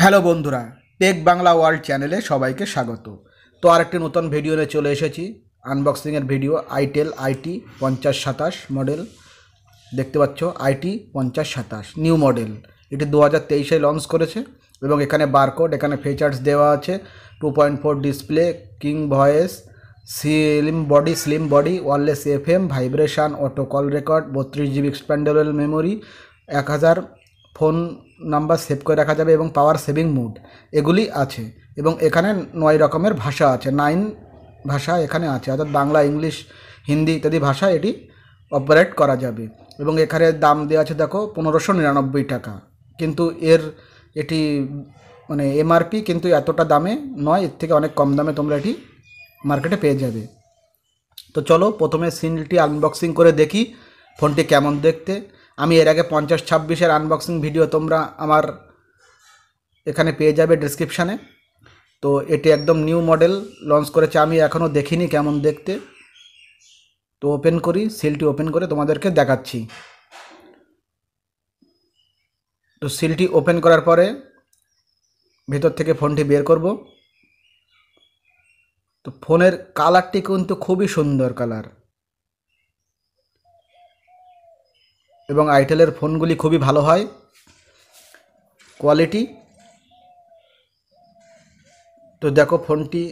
hello বন্ধুরা take Bangla world চ্যানেলে সবাইকে স্বাগত তো আরেকটি নতুন ভিডিও নিয়ে চলে এসেছি আনবক্সিংয়ের ভিডিও আইটেল আইটি পঞ্চাশ সাতাশ মডেল দেখতে পাচ্ছ আইটি পঞ্চাশ সাতাশ নিউ মডেল এটি দু হাজার তেইশে লঞ্চ করেছে এবং এখানে বারকোড এখানে ফিচার্স দেওয়া আছে two point four display king voice slim body slim body wireless FM vibration auto call record বত্রিশ জিবি এক্সপ্যান্ডেবল মেমোরি এক হাজার ফোন নাম্বার সেভ করে রাখা যাবে এবং পাওয়ার সেভিং মুড এগুলি আছে এবং এখানে নয় রকমের ভাষা আছে নাইন ভাষা এখানে আছে অর্থাৎ বাংলা ইংলিশ হিন্দি ইত্যাদি ভাষা এটি অপারেট করা যাবে এবং এখানে দাম দেওয়া আছে দেখো পনেরোশো নিরানব্বই টাকা কিন্তু এর এটি মানে এমআরপি কিন্তু এতটা দামে নয় এর থেকে অনেক কম দামে তোমরা এটি মার্কেটে পেয়ে যাবে তো চলো প্রথমে সিলটি আনবক্সিং করে দেখি ফোনটি কেমন দেখতে আমি এর আগে পঞ্চাশ ছাব্বিশের আনবক্সিং ভিডিও তোমরা আমার এখানে পেয়ে যাবে ডিসক্রিপশানে তো এটি একদম নিউ মডেল লঞ্চ করেছে আমি এখনও দেখিনি কেমন দেখতে তো ওপেন করি সিলটি ওপেন করে তোমাদেরকে দেখাচ্ছি তো সিলটি ওপেন করার পরে ভেতর থেকে ফোনটি বের করব তো ফোনের কালারটি কিন্তু খুবই সুন্দর কালার এবং আইটেলের ফোনগুলি খুবই ভালো হয় কোয়ালিটি তো দেখো ফোনটি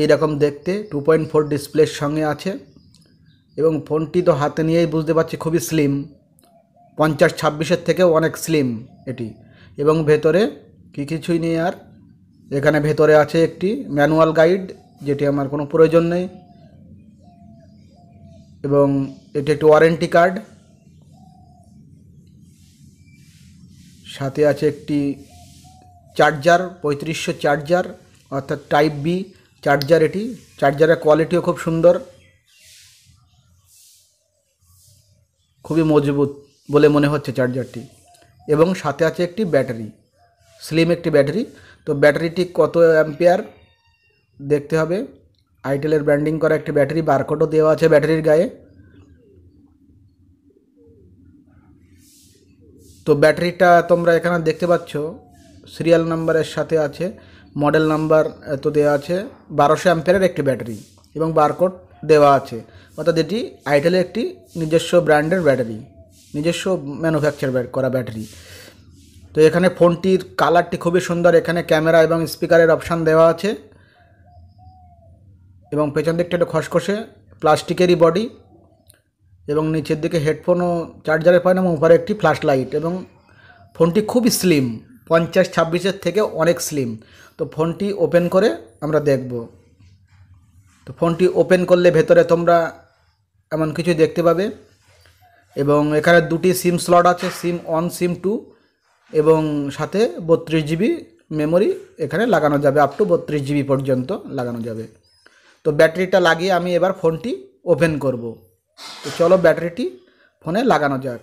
এই রকম দেখতে টু পয়েন্ট ফোর ডিসপ্লের সঙ্গে আছে এবং ফোনটি তো হাতে নিয়েই বুঝতে পারছি খুবই স্লিম পঞ্চাশ ছাব্বিশের থেকেও অনেক স্লিম এটি এবং ভেতরে কি কিছুই নেই আর এখানে ভেতরে আছে একটি ম্যানুয়াল গাইড যেটি আমার কোনো প্রয়োজন নেই এবং এটি একটি ওয়ারেন্টি কার্ড সাথে আছে একটি চার্জার পঁয়ত্রিশশো চার্জার অর্থাৎ টাইপ বি চার্জার এটি চার্জারের কোয়ালিটিও খুব সুন্দর খুবই মজবুত বলে মনে হচ্ছে চার্জারটি এবং সাথে আছে একটি ব্যাটারি স্লিম একটি ব্যাটারি তো ব্যাটারিটি কত অ্যাম্পিয়ার দেখতে হবে আইটেলের ব্র্যান্ডিং করা একটি ব্যাটারি বারকোডও দেওয়া আছে ব্যাটারির গায়ে তো ব্যাটারিটা তোমরা এখানে দেখতে পাচ্ছ সিরিয়াল নাম্বারের সাথে আছে মডেল নাম্বার এত দেওয়া আছে বারোশো অ্যাম্পেয়ারের একটি ব্যাটারি এবং বারকোড দেওয়া আছে অর্থাৎ এটি আইটেলের একটি নিজস্ব ব্র্যান্ডের ব্যাটারি নিজস্ব ম্যানুফ্যাকচার করা ব্যাটারি তো এখানে ফোনটির কালারটি খুবই সুন্দর এখানে ক্যামেরা এবং স্পিকারের অপশান দেওয়া আছে এবং পেছন দিকটা একটু খসখসে প্লাস্টিকেরই বডি এবং নিচের দিকে হেডফোনও চার্জারে না এবং উপরে একটি ফ্ল্যাশ লাইট এবং ফোনটি খুবই স্লিম পঞ্চাশ ছাব্বিশের থেকে অনেক স্লিম তো ফোনটি ওপেন করে আমরা দেখব তো ফোনটি ওপেন করলে ভেতরে তোমরা এমন কিছু দেখতে পাবে এবং এখানে দুটি সিম স্লট আছে সিম অন সিম টু এবং সাথে বত্রিশ জিবি মেমোরি এখানে লাগানো যাবে আপ টু বত্রিশ জিবি পর্যন্ত লাগানো যাবে তো ব্যাটারিটা লাগিয়ে আমি এবার ফোনটি ওপেন করবো তো চলো ব্যাটারিটি ফোনে লাগানো যাক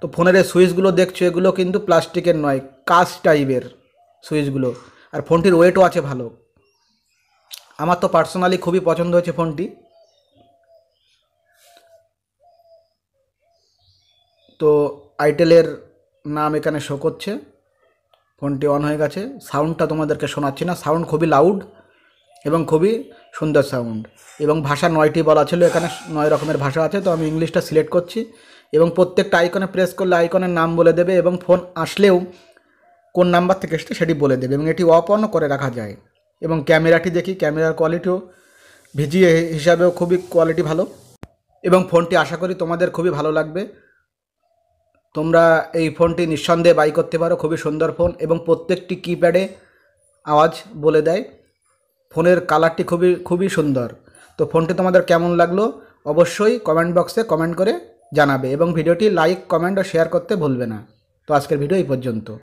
তো ফোনের এই সুইচগুলো দেখছো এগুলো কিন্তু প্লাস্টিকের নয় কাঁচ টাইপের সুইচগুলো আর ফোনটির ওয়েটও আছে ভালো আমার তো পার্সোনালি খুবই পছন্দ হয়েছে ফোনটি তো আইটেলের নাম এখানে শো করছে ফোনটি অন হয়ে গেছে সাউন্ডটা তোমাদেরকে শোনাচ্ছি না সাউন্ড খুবই লাউড এবং খুবই সুন্দর সাউন্ড এবং ভাষা নয়টি বলা ছিল এখানে নয় রকমের ভাষা আছে তো আমি ইংলিশটা সিলেক্ট করছি এবং প্রত্যেকটা আইকনে প্রেস করলে আইকনের নাম বলে দেবে এবং ফোন আসলেও কোন নাম্বার থেকে এসছে সেটি বলে দেবে এবং এটি অপনও করে রাখা যায় এবং ক্যামেরাটি দেখি ক্যামেরার কোয়ালিটিও ভিজিএ হিসাবেও খুবই কোয়ালিটি ভালো এবং ফোনটি আশা করি তোমাদের খুবই ভালো লাগবে তোমরা এই ফোনটি নিঃসন্দেহে বাই করতে পারো খুবই সুন্দর ফোন এবং প্রত্যেকটি কিপ্যাডে আওয়াজ বলে দেয় ফোনের কালারটি খুবই খুবই সুন্দর তো ফোনটি তোমাদের কেমন লাগলো অবশ্যই কমেন্ট বক্সে কমেন্ট করে জানাবে এবং ভিডিওটি লাইক কমেন্ট ও শেয়ার করতে ভুলবে না তো আজকের ভিডিও এই পর্যন্ত